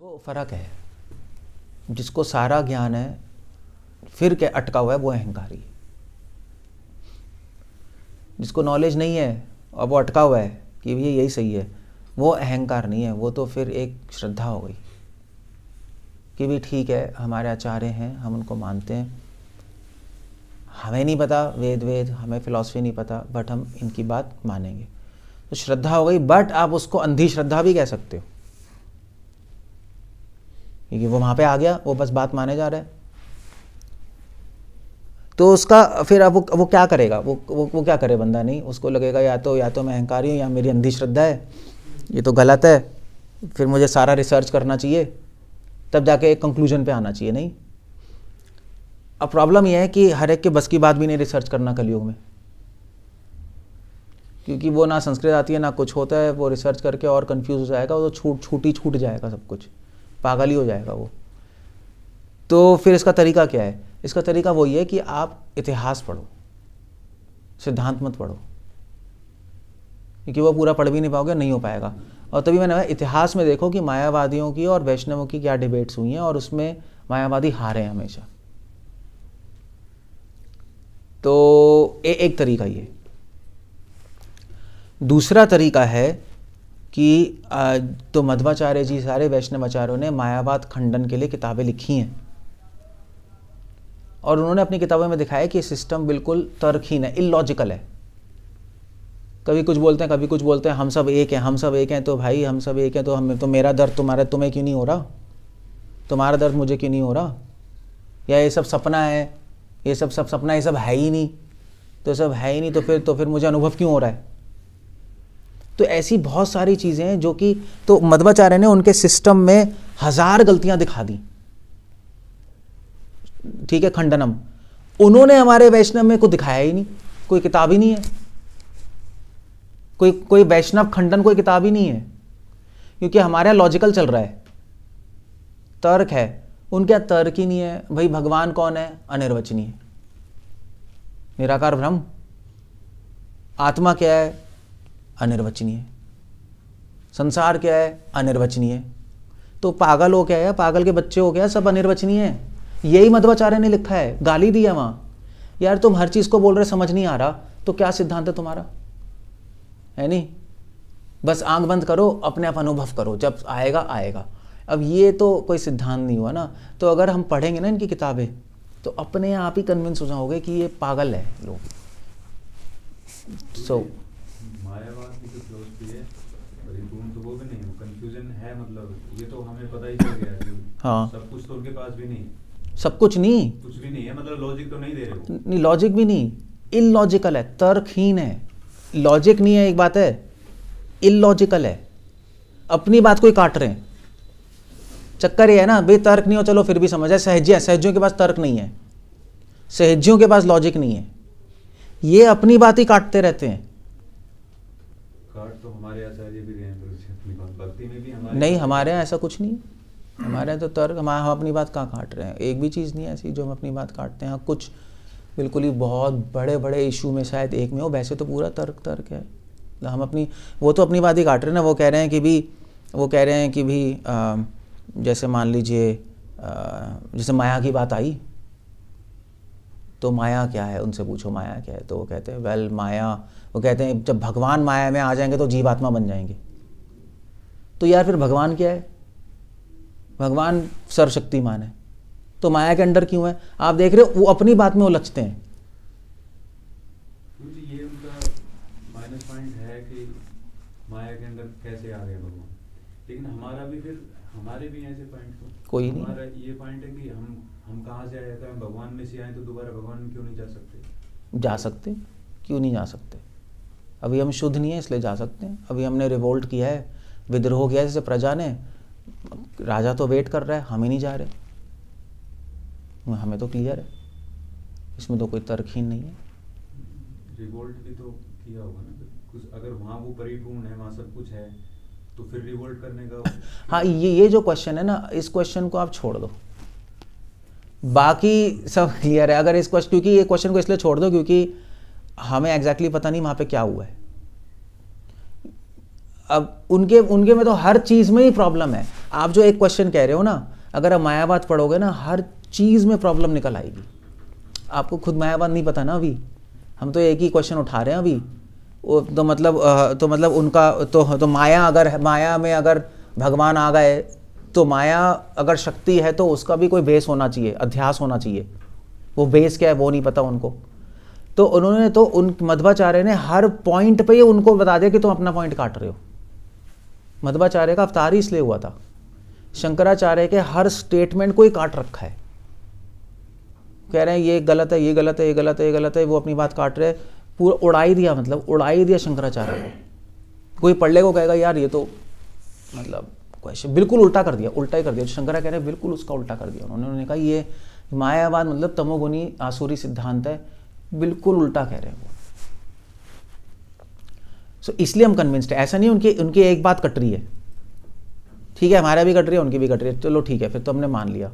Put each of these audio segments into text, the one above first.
देखो फर्क है जिसको सारा ज्ञान है फिर क्या अटका हुआ है वो अहंकारी है जिसको नॉलेज नहीं है और वो अटका हुआ है कि भैया यही सही है वो अहंकार नहीं है वो तो फिर एक श्रद्धा हो गई कि भी ठीक है हमारे आचार्य हैं हम उनको मानते हैं हमें नहीं पता वेद वेद हमें फिलॉसफी नहीं पता बट हम इनकी बात मानेंगे तो श्रद्धा हो गई बट आप उसको अंधी श्रद्धा भी कह सकते हो क्योंकि वो वहाँ पे आ गया वो बस बात माने जा रहा है तो उसका फिर अब वो वो क्या करेगा वो वो वो क्या करे बंदा नहीं उसको लगेगा या तो या तो मैं अहंकारी हूँ या मेरी अंधी श्रद्धा है ये तो गलत है फिर मुझे सारा रिसर्च करना चाहिए तब जाके एक कंक्लूजन पे आना चाहिए नहीं अब प्रॉब्लम यह है कि हर एक के बस की बात भी नहीं रिसर्च करना कलयुग में क्योंकि वो ना संस्कृत आती है ना कुछ होता है वो रिसर्च करके और कंफ्यूज हो जाएगा वो तो छूट छूटी छूट जाएगा सब कुछ पागल ही हो जाएगा वो तो फिर इसका तरीका क्या है इसका तरीका वही है कि आप इतिहास पढ़ो सिद्धांत मत पढ़ो क्योंकि वो पूरा पढ़ भी नहीं पाओगे नहीं हो पाएगा और तभी मैंने इतिहास में देखो कि मायावादियों की और वैष्णवों की क्या डिबेट्स हुई हैं और उसमें मायावादी हारे हैं हमेशा तो ए, एक तरीका ये दूसरा तरीका है कि तो मध्वाचार्य जी सारे वैष्णवाचार्यों ने मायावाद खंडन के लिए किताबें लिखी हैं और उन्होंने अपनी किताबों में दिखाया कि सिस्टम बिल्कुल तर्कहीन है इलॉजिकल है कभी कुछ बोलते हैं कभी कुछ बोलते हैं हम सब एक हैं हम सब एक हैं तो भाई हम सब एक हैं तो हम तो मेरा दर्द तुम्हारा तुम्हें क्यों नहीं हो रहा तुम्हारा दर्द मुझे क्यों नहीं हो रहा या ये सब सपना है ये सब सब सपना ये सब है ही नहीं तो सब है ही नहीं तो फिर तो फिर मुझे अनुभव क्यों हो रहा है तो ऐसी बहुत सारी चीज़ें हैं जो कि तो मध्वाचार्य ने उनके सिस्टम में हज़ार गलतियां दिखा दी ठीक है खंडनम उन्होंने हमारे वैष्णव में कुछ दिखाया ही नहीं कोई किताब ही नहीं है कोई कोई वैष्णव खंडन कोई किताब ही नहीं है क्योंकि हमारे लॉजिकल चल रहा है तर्क है उनके यहाँ तर्क ही नहीं है भाई भगवान कौन है अनिर्वचनीय निराकार भ्रम आत्मा क्या है अनिर्वचनीय संसार क्या है अनिर्वचनीय तो पागल हो क्या है पागल के बच्चे हो गया सब अनिर्वचनीय है यही मध्वाचार्य ने लिखा है गाली दिया वहां यार तुम हर चीज़ को बोल रहे समझ नहीं आ रहा तो क्या सिद्धांत है तुम्हारा है नहीं बस आंख बंद करो अपने आप अनुभव करो जब आएगा आएगा अब ये तो कोई सिद्धांत नहीं हुआ ना तो अगर हम पढ़ेंगे ना इनकी किताबें तो अपने आप ही कन्विंस हो जाओगे कि ये पागल है लोग सो so, आया बात भी तो क्लोज है परिपूर्ण तो वो भी नहीं कंफ्यूजन है मतलब ये तो हमें पता ही चल गया हाँ सब कुछ तो उनके पास भी नहीं सब कुछ नहीं कुछ भी नहीं है मतलब लॉजिक तो नहीं दे रहे नहीं लॉजिक भी नहीं इलॉजिकल है तर्कहीन है लॉजिक नहीं है एक बात है इलॉजिकल है अपनी बात को ही काट रहे हैं चक्कर ये है ना भाई तर्क नहीं हो चलो फिर भी समझ है सहजिया सहजियों के पास तर्क नहीं है सहजियों के पास लॉजिक नहीं है ये अपनी बात ही काटते रहते हैं हमारे भी तो भी हमारे नहीं हमारे यहाँ ऐसा कुछ नहीं हमारे यहाँ तो तर्क हमारे हम अपनी बात कहाँ काट रहे हैं एक भी चीज़ नहीं ऐसी जो हम अपनी बात काटते हैं हाँ, कुछ बिल्कुल ही बहुत बड़े बड़े इशू में शायद एक में हो वैसे तो पूरा तर्क तर्क है हम अपनी वो तो अपनी बात ही काट रहे हैं ना वो कह रहे हैं कि भी वो कह रहे हैं कि भी आ, जैसे मान लीजिए जैसे माया की बात आई तो माया क्या है उनसे पूछो माया क्या है तो वो कहते हैं वेल माया वो कहते हैं जब भगवान माया में आ जाएंगे तो जीवात्मा बन जाएंगे तो यार फिर भगवान क्या है भगवान सर्वशक्तिमान है तो माया के अंडर क्यों है आप देख रहे हो वो अपनी बात में वो लचते हैं तो। कोई नहीं ये पॉइंट है कि हम हम कहाँ से आए तो हम भगवान में से आए तो दोबारा भगवान में क्यों नहीं जा सकते जा सकते क्यों नहीं जा सकते अभी हम शुद्ध नहीं है इसलिए जा सकते हैं अभी हमने रिवोल्ट किया है विद्रोह किया है जैसे प्रजा ने राजा तो वेट कर रहा है हम ही नहीं जा रहे हमें तो क्लियर है इसमें तो कोई तर्क ही नहीं है रिवोल्ट भी तो किया होगा ना कुछ अगर वहाँ वो परिपूर्ण है वहाँ सब कुछ है तो फिर रिवोल्ट करने का हाँ ये ये जो क्वेश्चन है ना इस क्वेश्चन को आप छोड़ दो बाकी सब क्लियर है अगर इस क्वेश्चन क्योंकि ये क्वेश्चन को इसलिए छोड़ दो क्योंकि हमें एग्जैक्टली exactly पता नहीं वहां पे क्या हुआ है अब उनके उनके में तो हर चीज़ में ही प्रॉब्लम है आप जो एक क्वेश्चन कह रहे हो ना अगर आप मायावाद पढ़ोगे ना हर चीज़ में प्रॉब्लम निकल आएगी आपको खुद मायावाद नहीं पता ना अभी हम तो एक ही क्वेश्चन उठा रहे हैं अभी तो मतलब तो मतलब उनका तो तो माया अगर माया में अगर भगवान आ गए तो माया अगर शक्ति है तो उसका भी कोई बेस होना चाहिए अध्यास होना चाहिए वो बेस क्या है वो नहीं पता उनको तो उन्होंने तो उन मध्वाचार्य ने हर पॉइंट पे उनको बता दिया कि तुम अपना पॉइंट काट रहे हो मध्वाचार्य का अवतार ही इसलिए हुआ था शंकराचार्य के हर स्टेटमेंट को ही काट रखा है कह रहे हैं ये गलत है ये गलत है ये गलत है ये गलत है वो अपनी बात काट रहे पूरा उड़ाई दिया मतलब उड़ाई दिया शंकराचार्य को कोई पढ़ने को कहेगा यार ये तो मतलब क्वेश्चन बिल्कुल उल्टा कर दिया उल्टा ही कर दिया शंकरा कह रहे हैं बिल्कुल उसका उल्टा कर दिया उन्होंने उन्होंने कहा ये मायावाद मतलब तमोगुनी आसुरी सिद्धांत है बिल्कुल उल्टा कह रहे हैं वो सो इसलिए हम कन्विंस्ड है ऐसा नहीं उनकी उनकी एक बात कट रही है ठीक है हमारा भी कट रही है उनकी भी कट रही है चलो ठीक है फिर तो हमने मान लिया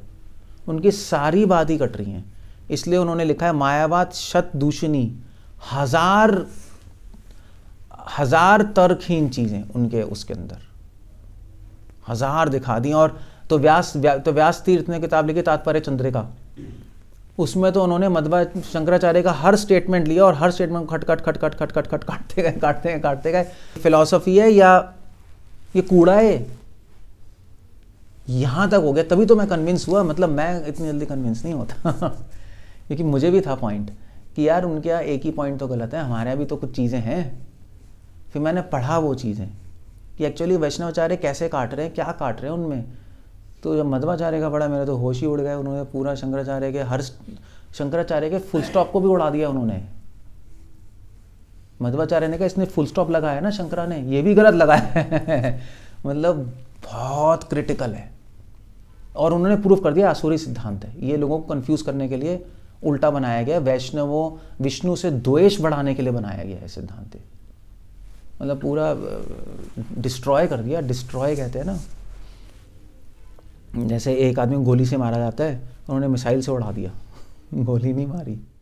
उनकी सारी बात ही कट रही है इसलिए उन्होंने लिखा है मायावाद शत दूषणी हजार हजार तर्कहीन चीज़ें उनके उसके अंदर हजार दिखा दी और तो व्यास व्या, तो व्यास तीर्थ ने किताब लिखी तात्पर्य चंद्रिका उसमें तो उन्होंने मधुबा शंकराचार्य का हर स्टेटमेंट लिया और हर स्टेटमेंट खट खट खट खट खट खट खट काटते गए काटते गए काटते गए फिलोसफी है या ये कूड़ा है यहाँ तक हो गया तभी तो मैं कन्विंस हुआ मतलब मैं इतनी जल्दी कन्विंस नहीं होता क्योंकि मुझे भी था पॉइंट कि यार उनके यहाँ एक ही पॉइंट तो गलत है हमारे यहाँ भी तो कुछ चीज़ें हैं फिर मैंने पढ़ा वो चीज़ें कि एक्चुअली वैष्णवाचार्य कैसे काट रहे हैं क्या काट रहे हैं उनमें तो जब मध्वाचार्य का पढ़ा मेरा तो होश ही उड़ गया उन्होंने पूरा शंकराचार्य के हर शंकराचार्य के फुल स्टॉप को भी उड़ा दिया उन्होंने मध्वाचार्य ने कहा इसने फुल स्टॉप लगाया ना शंकरा ने ये भी गलत लगाया मतलब बहुत क्रिटिकल है और उन्होंने प्रूफ कर दिया आसुरी सिद्धांत है ये लोगों को कंफ्यूज करने के लिए उल्टा बनाया गया वैष्णवों विष्णु से द्वेष बढ़ाने के लिए बनाया गया है सिद्धांत मतलब पूरा डिस्ट्रॉय कर दिया डिस्ट्रॉय कहते हैं ना जैसे एक आदमी गोली से मारा जाता है उन्होंने मिसाइल से उड़ा दिया गोली नहीं मारी